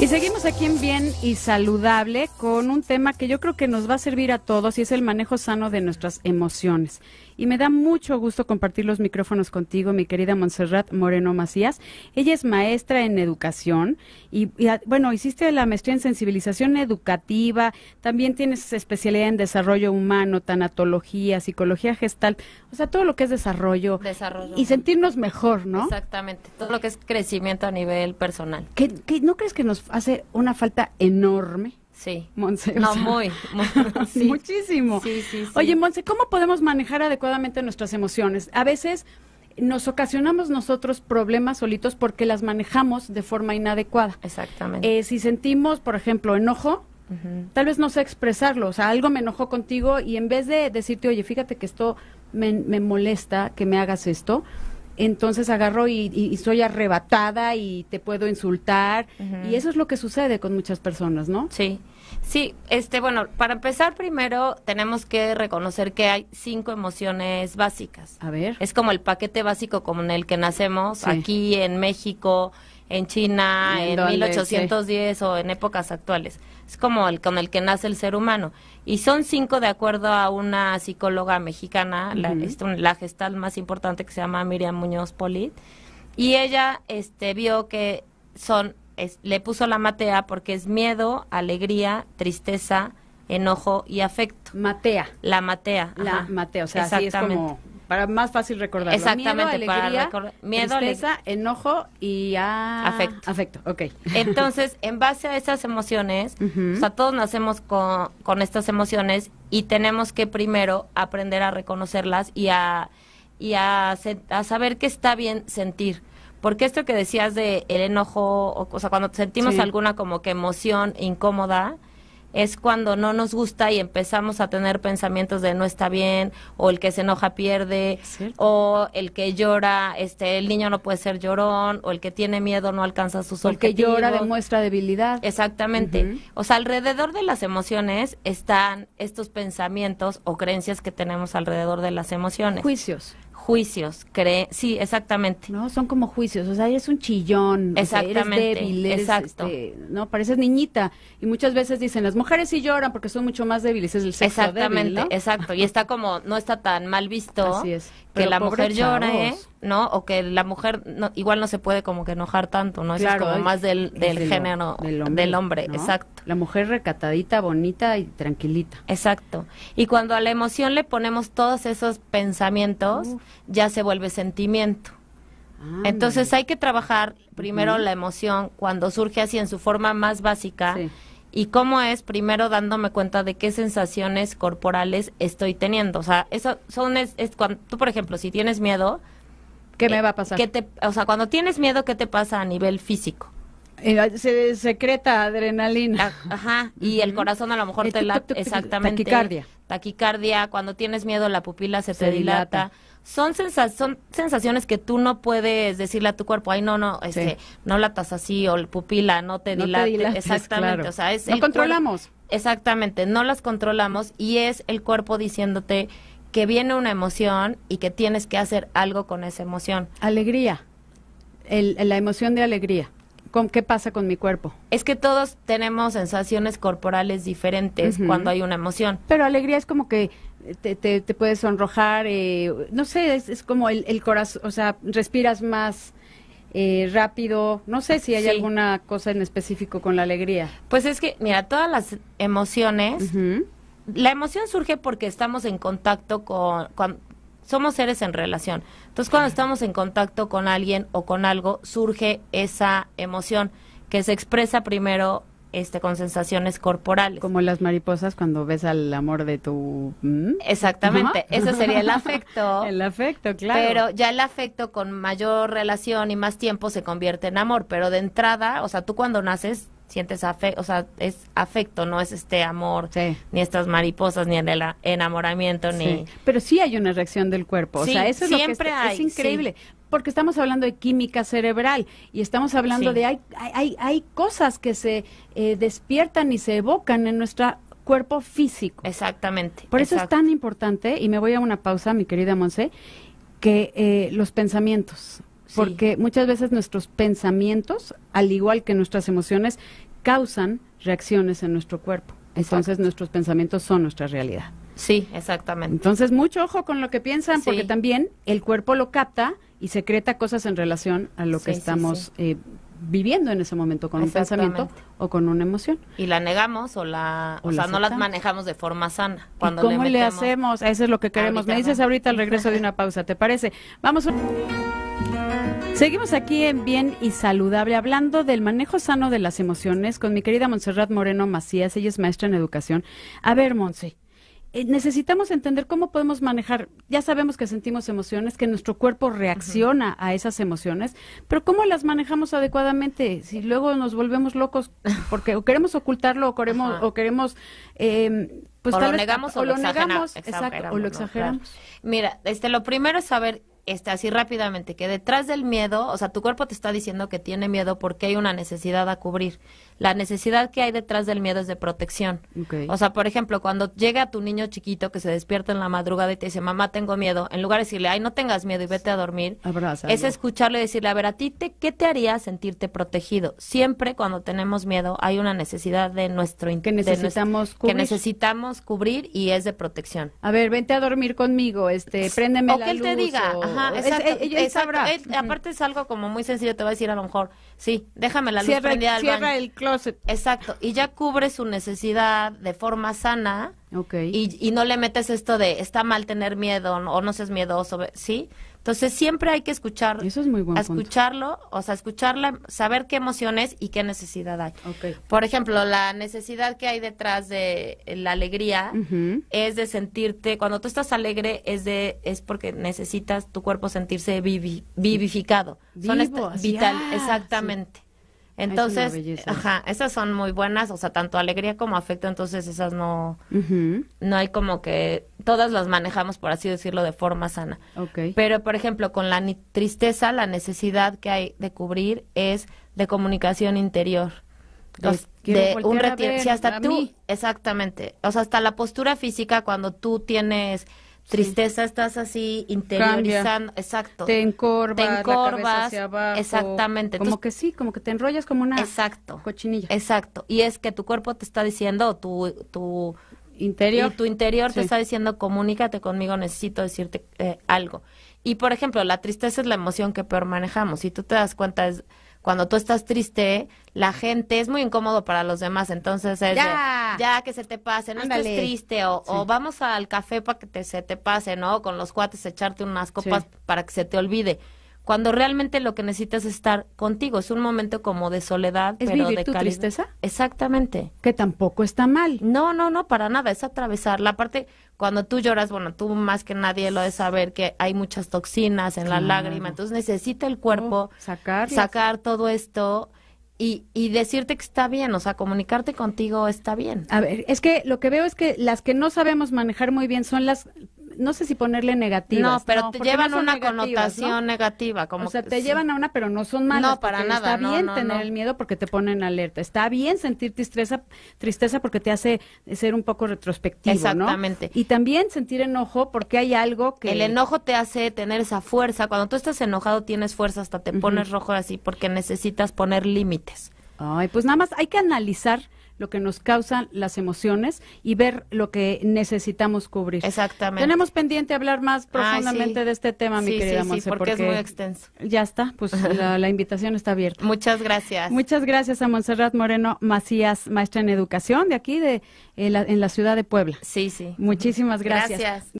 Y seguimos aquí en Bien y Saludable con un tema que yo creo que nos va a servir a todos y es el manejo sano de nuestras emociones. Y me da mucho gusto compartir los micrófonos contigo, mi querida Montserrat Moreno Macías. Ella es maestra en educación y, ah, bueno, hiciste la maestría en sensibilización educativa, también tienes especialidad en desarrollo humano, tanatología, psicología gestal, o sea, todo lo que es desarrollo, y sentirnos mejor, ¿no? Exactamente, todo lo que es crecimiento a nivel personal. qué no crees que nos hace una falta enorme. Sí. Monse. No, muy. Muchísimo. Oye, Monse, ¿cómo podemos manejar adecuadamente nuestras emociones? A veces nos ocasionamos nosotros problemas solitos porque las manejamos de forma inadecuada. Exactamente. Eh, si sentimos, por ejemplo, enojo, tal vez no sé expresarlo, o sea, algo me enojó contigo y en vez de decirte, oye, fíjate que esto me molesta que me hagas esto, entonces agarro y, soy arrebatada y te puedo insultar. Y eso es lo que sucede con muchas personas, ¿no? Sí. Sí, este, bueno, para empezar primero tenemos que reconocer que hay cinco emociones básicas. A ver. Es como el paquete básico con el que nacemos aquí en México, en China, en, 1810 o en épocas actuales. Es como el con el que nace el ser humano. Y son cinco de acuerdo a una psicóloga mexicana, la, este, la gestal más importante que se llama Miriam Muñoz Polit. Y ella este, vio que son le puso la matea porque es miedo, alegría, tristeza, enojo y afecto. Matea. La matea. La matea, o sea, así para más fácil recordar Exactamente, miedo, alegría, miedo, tristeza, enojo y ah, afecto. Afecto, ok. Entonces, en base a esas emociones, o sea, todos nacemos con, con estas emociones y tenemos que primero aprender a reconocerlas y a y a saber que está bien sentir. Porque esto que decías de el enojo, o, o sea, cuando sentimos alguna como que emoción incómoda, es cuando no nos gusta y empezamos a tener pensamientos de no está bien o el que se enoja pierde o el que llora este el niño no puede ser llorón o el que tiene miedo no alcanza sus o el que llora demuestra debilidad exactamente o sea alrededor de las emociones están estos pensamientos o creencias que tenemos alrededor de las emociones juicios juicios, cree, sí, exactamente. No, son como juicios, o sea, es un chillón, exactamente, débil, exacto. Este, no, pareces niñita y muchas veces dicen, las mujeres sí lloran porque son mucho más débiles, es el sexo Exactamente, exacto, y está como no está tan mal visto que la mujer llora, ¿eh? ¿no? O que la mujer igual no se puede como que enojar tanto, ¿no? es como más del, género del hombre, exacto. La mujer recatadita, bonita y tranquilita. Exacto. Y cuando a la emoción le ponemos todos esos pensamientos, ya se vuelve sentimiento. Entonces hay que trabajar primero la emoción cuando surge así en su forma más básica. y cómo es primero dándome cuenta de qué sensaciones corporales estoy teniendo. O sea, eso son es, cuando tú, por ejemplo, si tienes miedo, ¿Qué eh, me va a pasar? o sea, cuando tienes miedo, ¿qué te pasa a nivel físico? Eh, se secreta adrenalina. Ah, ajá, y el corazón a lo mejor te late. Exactamente. Taquicardia. Taquicardia, cuando tienes miedo, la pupila se, te dilata. Son, son sensaciones que tú no puedes decirle a tu cuerpo, ay, no, no, este, no latas así, o la pupila, no te dilata exactamente. O sea, no controlamos. exactamente, no las controlamos y es el cuerpo diciéndote que viene una emoción y que tienes que hacer algo con esa emoción. Alegría, el, la emoción de alegría. con ¿Qué pasa con mi cuerpo? Es que todos tenemos sensaciones corporales diferentes cuando hay una emoción. Pero alegría es como que te, te, puedes sonrojar, eh, no sé, es, como el, el, corazón, o sea, respiras más eh, rápido. No sé si hay alguna cosa en específico con la alegría. Pues es que, mira, todas las emociones la emoción surge porque estamos en contacto con, somos seres en relación. Entonces, cuando estamos en contacto con alguien o con algo, surge esa emoción que se expresa primero este con sensaciones corporales. Como las mariposas cuando ves al amor de tu Exactamente, ese sería el afecto. el afecto, claro. Pero ya el afecto con mayor relación y más tiempo se convierte en amor, pero de entrada, o sea, tú cuando naces sientes afecto, o sea, es afecto, no es este amor, ni estas mariposas, ni el enamoramiento, ni... Pero sí hay una reacción del cuerpo, o sea, eso es siempre lo que es, increíble. Porque estamos hablando de química cerebral y estamos hablando de hay, hay, hay cosas que se eh, despiertan y se evocan en nuestro cuerpo físico. Exactamente. Por eso es tan importante, y me voy a una pausa, mi querida Monse, que eh, los pensamientos, porque muchas veces nuestros pensamientos, al igual que nuestras emociones, causan reacciones en nuestro cuerpo. Entonces nuestros pensamientos son nuestra realidad. Sí, exactamente. Entonces mucho ojo con lo que piensan porque también el cuerpo lo capta y secreta cosas en relación a lo que estamos eh, viviendo en ese momento con un pensamiento o con una emoción. Y la negamos o la, o, sea, no las manejamos de forma sana. ¿Cómo le, hacemos? Eso es lo que queremos. Me dices ahorita al regreso de una pausa, ¿te parece? Vamos. A... Seguimos aquí en Bien y Saludable hablando del manejo sano de las emociones con mi querida Montserrat Moreno Macías, ella es maestra en educación. A ver, Monse, eh, necesitamos entender cómo podemos manejar, ya sabemos que sentimos emociones, que nuestro cuerpo reacciona a esas emociones, pero ¿cómo las manejamos adecuadamente? Si luego nos volvemos locos porque o queremos ocultarlo o queremos, o queremos em, pues lo negamos o, lo, o lo exageramos. Mira, este, lo primero es saber este, así rápidamente, que detrás del miedo, o sea, tu cuerpo te está diciendo que tiene miedo porque hay una necesidad a cubrir la necesidad que hay detrás del miedo es de protección. O sea, por ejemplo, cuando llega tu niño chiquito que se despierta en la madrugada y te dice, mamá, tengo miedo, en lugar de decirle, ay, no tengas miedo y vete a dormir, es escucharle y decirle, a ver, ¿a ti te, qué te haría sentirte protegido? Siempre cuando tenemos miedo hay una necesidad de nuestro que necesitamos, cubrir. que necesitamos cubrir y es de protección. A ver, vente a dormir conmigo, este, préndeme o que él te diga, e, aparte es algo como muy sencillo, te voy a decir a lo mejor, sí, déjame la luz prendida Exacto, y ya cubre su necesidad de forma sana. Y, y no le metes esto de está mal tener miedo o no seas miedoso, ¿sí? Entonces siempre hay que escuchar, Eso es muy escucharlo, o sea, escucharla, saber qué emociones y qué necesidad hay. Por ejemplo, la necesidad que hay detrás de la alegría es de sentirte, cuando tú estás alegre es de es porque necesitas tu cuerpo sentirse vivificado. Son vital, ah, exactamente. Entonces, ajá, esas son muy buenas, o sea, tanto alegría como afecto, entonces esas no, no hay como que, todas las manejamos, por así decirlo, de forma sana. Pero, por ejemplo, con la tristeza, la necesidad que hay de cubrir es de comunicación interior. de un retiro, hasta tú, exactamente, o sea, hasta la postura física cuando tú tienes Tristeza estás así interiorizando, exacto. Te encorvas, te encorvas exactamente. Como que sí, como que te enrollas como una cochinilla. Exacto. Y es que tu cuerpo te está diciendo, tu tu interior, tu interior te está diciendo, comunícate conmigo, necesito decirte eh, algo. Y por ejemplo, la tristeza es la emoción que peor manejamos. Si tú te das cuenta es cuando tú estás triste, la gente es muy incómodo para los demás, entonces ya, que se te pase, no estés triste, o, vamos al café para que se te pase, ¿no? Con los cuates echarte unas copas para que se te olvide cuando realmente lo que necesitas es estar contigo. Es un momento como de soledad, pero de tu tristeza? Exactamente. Que tampoco está mal. No, no, no, para nada. Es atravesar. La parte, cuando tú lloras, bueno, tú más que nadie lo de saber que hay muchas toxinas en la lágrima. Entonces necesita el cuerpo sacar, sacar todo esto. Y, y, decirte que está bien, o sea, comunicarte contigo está bien. A ver, es que lo que veo es que las que no sabemos manejar muy bien son las no sé si ponerle negativo. No, pero te llevan una connotación negativa. Como o sea, te llevan a una, pero no son malas. No, para nada. Está bien tener el miedo porque te ponen alerta. Está bien sentir tristeza, tristeza porque te hace ser un poco retrospectivo, Exactamente. Y también sentir enojo porque hay algo que... El enojo te hace tener esa fuerza. Cuando tú estás enojado tienes fuerza, hasta te pones rojo así porque necesitas poner límites. Ay, pues nada más hay que analizar lo que nos causan las emociones y ver lo que necesitamos cubrir. Exactamente. Tenemos pendiente hablar más profundamente de este tema, mi querida sí, porque, es muy extenso. Ya está, pues la, invitación está abierta. Muchas gracias. Muchas gracias a Monserrat Moreno Macías, maestra en educación de aquí de en la, en la ciudad de Puebla. Sí, sí. Muchísimas gracias. Gracias.